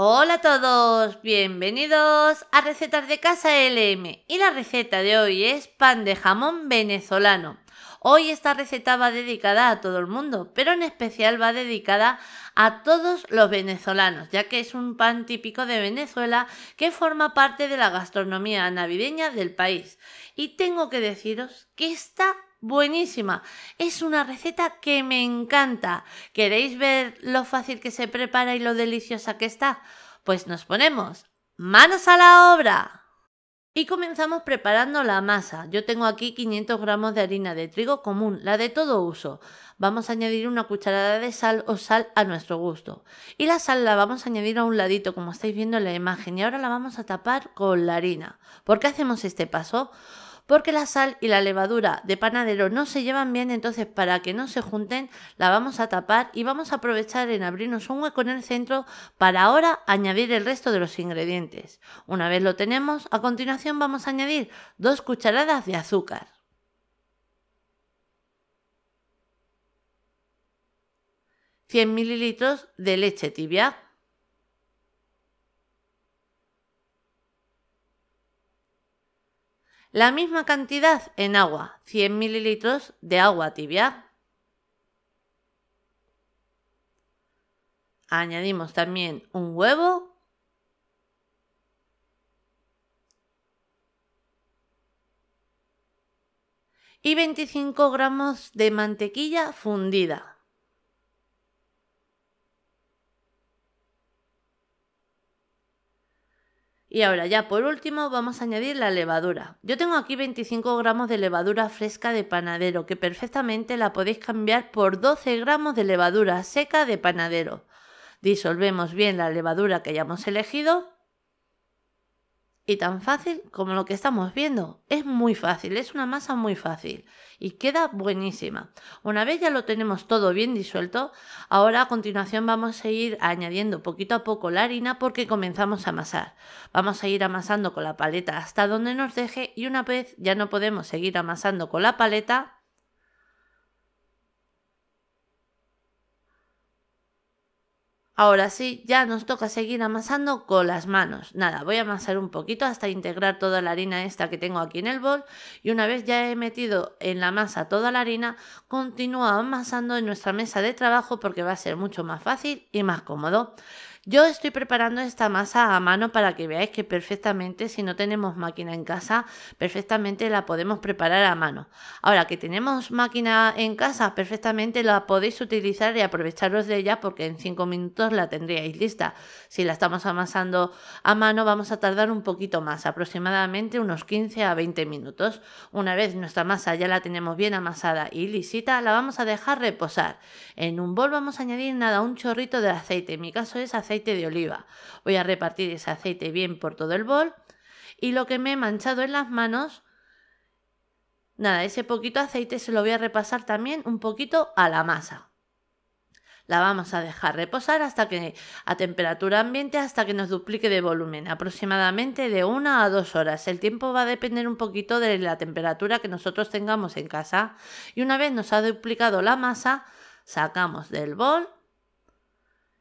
Hola a todos, bienvenidos a Recetas de Casa LM y la receta de hoy es pan de jamón venezolano. Hoy esta receta va dedicada a todo el mundo, pero en especial va dedicada a todos los venezolanos, ya que es un pan típico de Venezuela que forma parte de la gastronomía navideña del país. Y tengo que deciros que está buenísima. Es una receta que me encanta. ¿Queréis ver lo fácil que se prepara y lo deliciosa que está? Pues nos ponemos manos a la obra. Y comenzamos preparando la masa. Yo tengo aquí 500 gramos de harina de trigo común, la de todo uso. Vamos a añadir una cucharada de sal o sal a nuestro gusto. Y la sal la vamos a añadir a un ladito, como estáis viendo en la imagen. Y ahora la vamos a tapar con la harina. ¿Por qué hacemos este paso? porque la sal y la levadura de panadero no se llevan bien, entonces para que no se junten la vamos a tapar y vamos a aprovechar en abrirnos un hueco en el centro para ahora añadir el resto de los ingredientes. Una vez lo tenemos, a continuación vamos a añadir dos cucharadas de azúcar. ...100 mililitros de leche tibia La misma cantidad en agua, 100 mililitros de agua tibia. Añadimos también un huevo. Y 25 gramos de mantequilla fundida. Y ahora ya por último vamos a añadir la levadura. Yo tengo aquí 25 gramos de levadura fresca de panadero que perfectamente la podéis cambiar por 12 gramos de levadura seca de panadero. Disolvemos bien la levadura que hayamos elegido y tan fácil como lo que estamos viendo. Es muy fácil, es una masa muy fácil y queda buenísima. Una vez ya lo tenemos todo bien disuelto, ahora a continuación vamos a ir añadiendo poquito a poco la harina porque comenzamos a amasar. Vamos a ir amasando con la paleta hasta donde nos deje y una vez ya no podemos seguir amasando con la paleta, Ahora sí, ya nos toca seguir amasando con las manos. Nada, voy a amasar un poquito hasta integrar toda la harina esta que tengo aquí en el bol y una vez ya he metido en la masa toda la harina, continúo amasando en nuestra mesa de trabajo porque va a ser mucho más fácil y más cómodo. Yo estoy preparando esta masa a mano para que veáis que perfectamente, si no tenemos máquina en casa, perfectamente la podemos preparar a mano. Ahora que tenemos máquina en casa, perfectamente la podéis utilizar y aprovecharos de ella porque en 5 minutos la tendríais lista. Si la estamos amasando a mano, vamos a tardar un poquito más, aproximadamente unos 15 a 20 minutos. Una vez nuestra masa ya la tenemos bien amasada y lisita, la vamos a dejar reposar. En un bol vamos a añadir nada, un chorrito de aceite. En mi caso es aceite de oliva. Voy a repartir ese aceite bien por todo el bol y lo que me he manchado en las manos, nada, ese poquito aceite se lo voy a repasar también un poquito a la masa. La vamos a dejar reposar hasta que a temperatura ambiente hasta que nos duplique de volumen, aproximadamente de una a dos horas. El tiempo va a depender un poquito de la temperatura que nosotros tengamos en casa. Y una vez nos ha duplicado la masa, sacamos del bol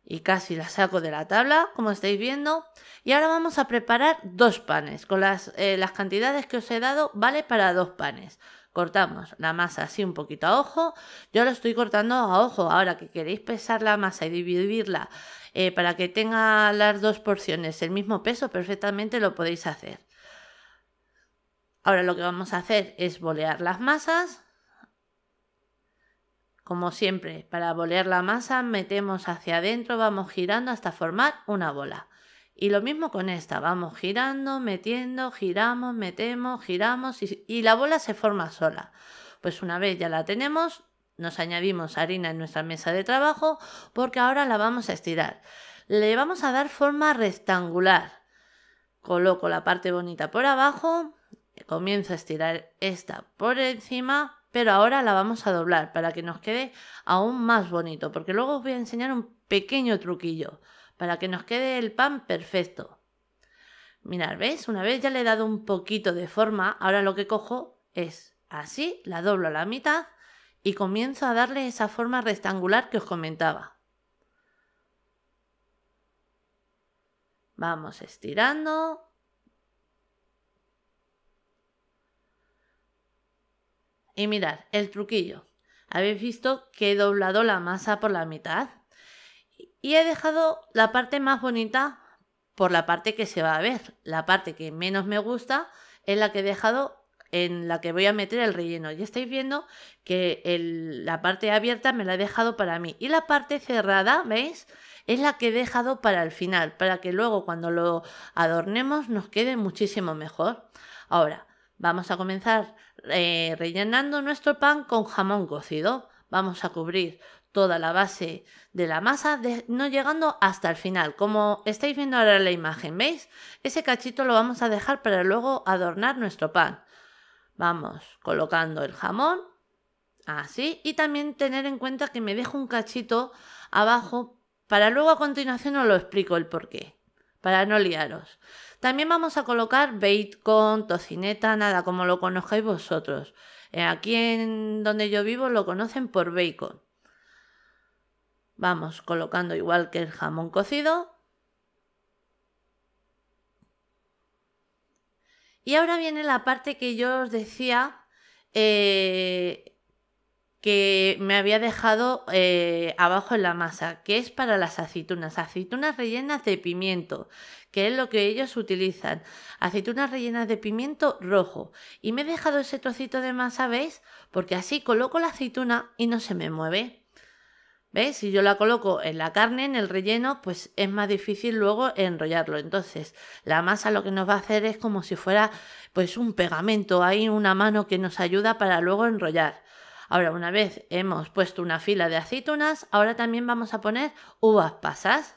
y casi la saco de la tabla, como estáis viendo. Y ahora vamos a preparar dos panes. Con las, eh, cantidades que os he dado, vale para dos panes. Cortamos la masa así un poquito a ojo. Yo lo estoy cortando a ojo. Ahora que queréis pesar la masa y dividirla eh, para que tenga las dos porciones el mismo peso, perfectamente lo podéis hacer. Ahora lo que vamos a hacer es bolear las masas como siempre, para bolear la masa metemos hacia adentro, vamos girando hasta formar una bola. Y lo mismo con esta, vamos girando, metiendo, giramos, metemos, giramos y, la bola se forma sola. Pues una vez ya la tenemos, nos añadimos harina en nuestra mesa de trabajo porque ahora la vamos a estirar. Le vamos a dar forma rectangular. Coloco la parte bonita por abajo, comienzo a estirar esta por encima pero ahora la vamos a doblar para que nos quede aún más bonito, porque luego os voy a enseñar un pequeño truquillo para que nos quede el pan perfecto. Mirad, ¿veis? Una vez ya le he dado un poquito de forma, ahora lo que cojo es así, la doblo a la mitad y comienzo a darle esa forma rectangular que os comentaba. Vamos estirando Y mirad, el truquillo. ¿Habéis visto que he doblado la masa por la mitad? Y he dejado la parte más bonita por la parte que se va a ver. La parte que menos me gusta es la que he dejado en la que voy a meter el relleno. Y estáis viendo que la parte abierta me la he dejado para mí. Y la parte cerrada, ¿veis? Es la que he dejado para el final, para que luego cuando lo adornemos nos quede muchísimo mejor. Ahora, vamos a comenzar eh, rellenando nuestro pan con jamón cocido. Vamos a cubrir toda la base de la masa, no llegando hasta el final. Como estáis viendo ahora en la imagen, ¿veis? Ese cachito lo vamos a dejar para luego adornar nuestro pan. Vamos colocando el jamón, así, y también tener en cuenta que me dejo un cachito abajo para luego a continuación os lo explico el porqué, para no liaros. También vamos a colocar bacon, tocineta, nada, como lo conozcáis vosotros. Eh, aquí en donde yo vivo lo conocen por bacon. Vamos colocando igual que el jamón cocido. Y ahora viene la parte que yo os decía eh, que me había dejado eh, abajo en la masa, que es para las aceitunas, aceitunas rellenas de pimiento, que es lo que ellos utilizan. Aceitunas rellenas de pimiento rojo. Y me he dejado ese trocito de masa, ¿veis? Porque así coloco la aceituna y no se me mueve. ¿Veis? Si yo la coloco en la carne, en el relleno, pues es más difícil luego enrollarlo. Entonces, la masa lo que nos va a hacer es como si fuera pues un pegamento, hay una mano que nos ayuda para luego enrollar. Ahora, una vez hemos puesto una fila de aceitunas, ahora también vamos a poner uvas pasas.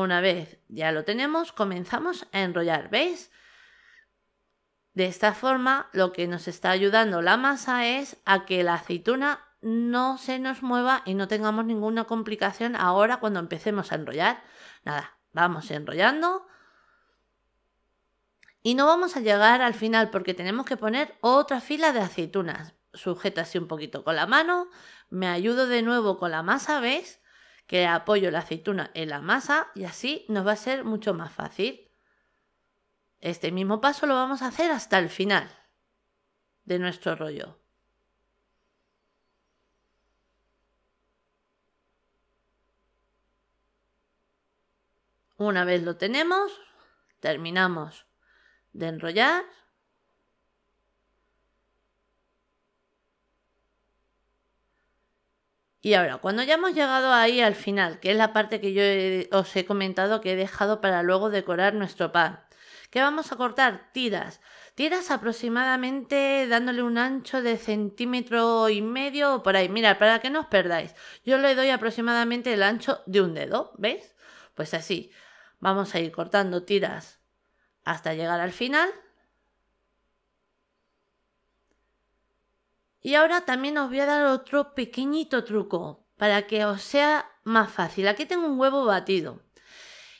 Una vez ya lo tenemos, comenzamos a enrollar, ¿veis? De esta forma, lo que nos está ayudando la masa es a que la aceituna no se nos mueva y no tengamos ninguna complicación ahora cuando empecemos a enrollar. Nada, vamos enrollando. Y no vamos a llegar al final porque tenemos que poner otra fila de aceitunas. Sujeta así un poquito con la mano, me ayudo de nuevo con la masa, ¿veis? que apoyo la aceituna en la masa y así nos va a ser mucho más fácil. Este mismo paso lo vamos a hacer hasta el final de nuestro rollo. Una vez lo tenemos, terminamos de enrollar Y ahora, cuando ya hemos llegado ahí al final, que es la parte que yo os he comentado que he dejado para luego decorar nuestro pan, que vamos a cortar tiras. Tiras aproximadamente dándole un ancho de centímetro y medio o por ahí. Mira, para que no os perdáis, yo le doy aproximadamente el ancho de un dedo, ¿veis? Pues así, vamos a ir cortando tiras hasta llegar al final Y ahora también os voy a dar otro pequeñito truco para que os sea más fácil. Aquí tengo un huevo batido.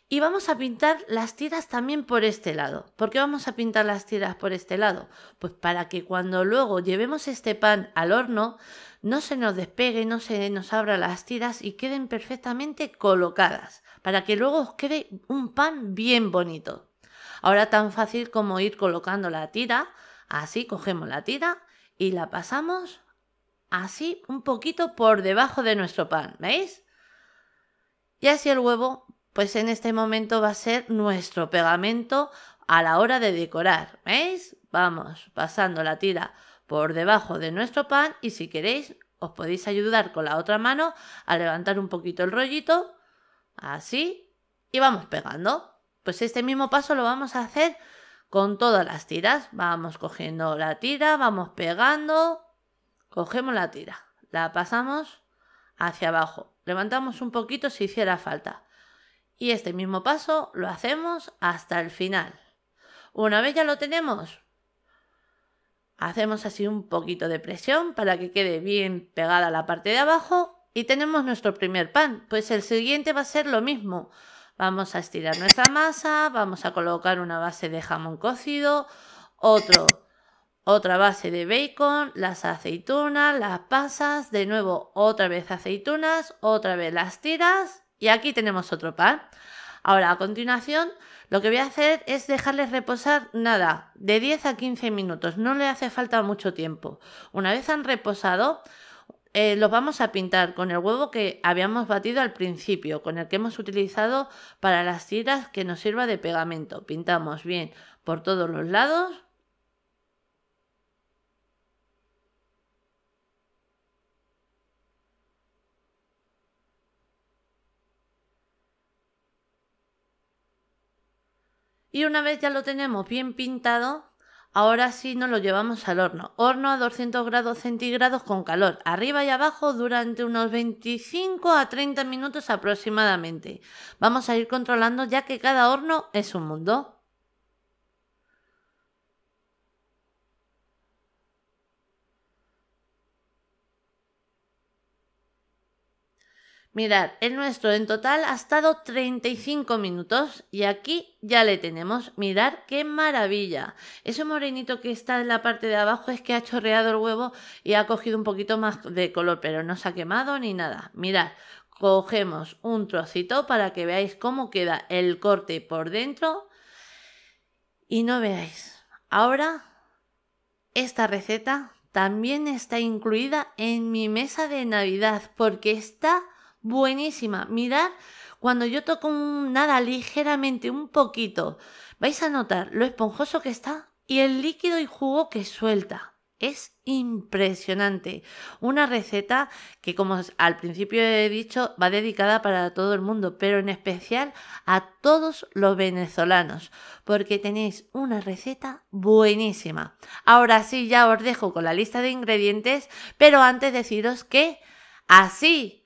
Y vamos a pintar las tiras también por este lado. ¿Por qué vamos a pintar las tiras por este lado? Pues para que cuando luego llevemos este pan al horno, no se nos despegue, no se nos abra las tiras y queden perfectamente colocadas. Para que luego os quede un pan bien bonito. Ahora tan fácil como ir colocando la tira. Así cogemos la tira y la pasamos así un poquito por debajo de nuestro pan, ¿veis? Y así el huevo, pues en este momento va a ser nuestro pegamento a la hora de decorar, ¿veis? Vamos pasando la tira por debajo de nuestro pan y si queréis os podéis ayudar con la otra mano a levantar un poquito el rollito, así, y vamos pegando. Pues este mismo paso lo vamos a hacer con todas las tiras. Vamos cogiendo la tira, vamos pegando, cogemos la tira, la pasamos hacia abajo, levantamos un poquito si hiciera falta. Y este mismo paso lo hacemos hasta el final. Una vez ya lo tenemos, hacemos así un poquito de presión para que quede bien pegada la parte de abajo y tenemos nuestro primer pan. Pues el siguiente va a ser lo mismo. Vamos a estirar nuestra masa, vamos a colocar una base de jamón cocido, otro, otra base de bacon, las aceitunas, las pasas, de nuevo otra vez aceitunas, otra vez las tiras y aquí tenemos otro pan. Ahora, a continuación, lo que voy a hacer es dejarles reposar nada, de 10 a 15 minutos, no le hace falta mucho tiempo. Una vez han reposado, eh, los vamos a pintar con el huevo que habíamos batido al principio, con el que hemos utilizado para las tiras que nos sirva de pegamento. Pintamos bien por todos los lados. Y una vez ya lo tenemos bien pintado, Ahora sí nos lo llevamos al horno. Horno a 200 grados centígrados con calor, arriba y abajo durante unos 25 a 30 minutos aproximadamente. Vamos a ir controlando ya que cada horno es un mundo. Mirad, el nuestro en total ha estado 35 minutos y aquí ya le tenemos. Mirad qué maravilla. Ese morenito que está en la parte de abajo es que ha chorreado el huevo y ha cogido un poquito más de color, pero no se ha quemado ni nada. Mirad, cogemos un trocito para que veáis cómo queda el corte por dentro y no veáis. Ahora, esta receta también está incluida en mi mesa de Navidad porque está buenísima. Mirad, cuando yo toco nada ligeramente, un poquito, vais a notar lo esponjoso que está y el líquido y jugo que suelta. Es impresionante. Una receta que, como al principio he dicho, va dedicada para todo el mundo, pero en especial a todos los venezolanos, porque tenéis una receta buenísima. Ahora sí, ya os dejo con la lista de ingredientes, pero antes deciros que así